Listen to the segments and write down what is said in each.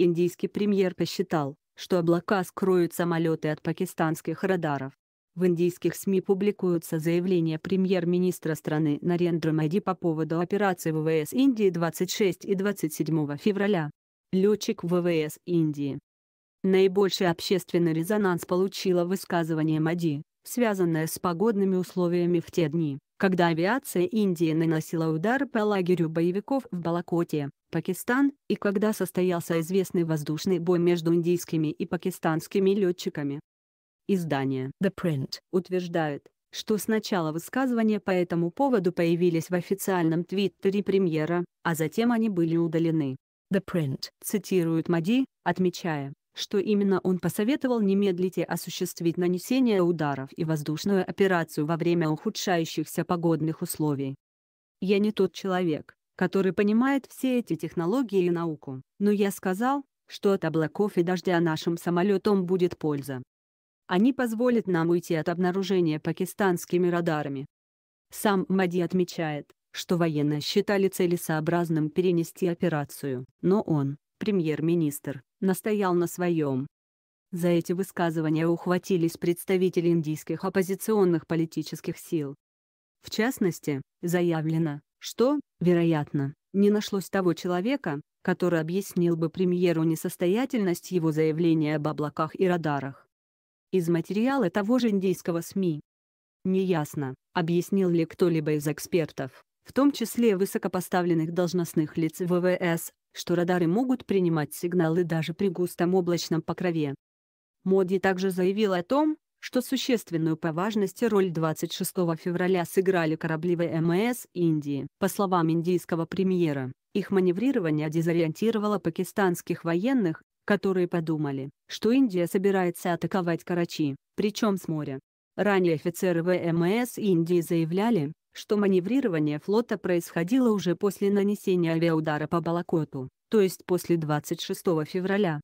Индийский премьер посчитал, что облака скроют самолеты от пакистанских радаров. В индийских СМИ публикуются заявления премьер-министра страны Нарендра Майди по поводу операции ВВС Индии 26 и 27 февраля. Летчик ВВС Индии. Наибольший общественный резонанс получило высказывание Мади, связанное с погодными условиями в те дни когда авиация Индии наносила удар по лагерю боевиков в Балакоте, Пакистан, и когда состоялся известный воздушный бой между индийскими и пакистанскими летчиками. Издание The Print утверждает, что сначала высказывания по этому поводу появились в официальном твиттере премьера, а затем они были удалены. The Print цитирует Мади, отмечая, что именно он посоветовал немедлите осуществить нанесение ударов и воздушную операцию во время ухудшающихся погодных условий. Я не тот человек, который понимает все эти технологии и науку, но я сказал, что от облаков и дождя нашим самолетом будет польза. Они позволят нам уйти от обнаружения пакистанскими радарами. Сам Мади отмечает, что военные считали целесообразным перенести операцию, но он, премьер-министр, настоял на своем. За эти высказывания ухватились представители индийских оппозиционных политических сил. В частности, заявлено, что, вероятно, не нашлось того человека, который объяснил бы премьеру несостоятельность его заявления об облаках и радарах. Из материала того же индийского СМИ. Неясно, объяснил ли кто-либо из экспертов, в том числе высокопоставленных должностных лиц ВВС, что радары могут принимать сигналы даже при густом облачном покрове. Моди также заявил о том, что существенную по важности роль 26 февраля сыграли корабли ВМС Индии. По словам индийского премьера, их маневрирование дезориентировало пакистанских военных, которые подумали, что Индия собирается атаковать Карачи, причем с моря. Ранее офицеры ВМС Индии заявляли, что маневрирование флота происходило уже после нанесения авиаудара по Балакоту, то есть после 26 февраля.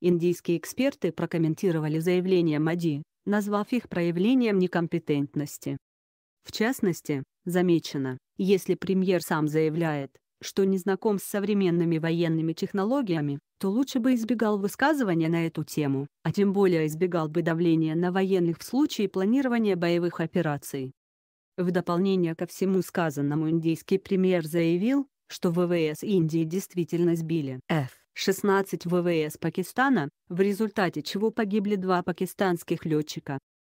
Индийские эксперты прокомментировали заявление Мади, назвав их проявлением некомпетентности. В частности, замечено, если премьер сам заявляет, что не знаком с современными военными технологиями, то лучше бы избегал высказывания на эту тему, а тем более избегал бы давления на военных в случае планирования боевых операций. В дополнение ко всему сказанному индийский премьер заявил, что ВВС Индии действительно сбили F-16 ВВС Пакистана, в результате чего погибли два пакистанских летчика,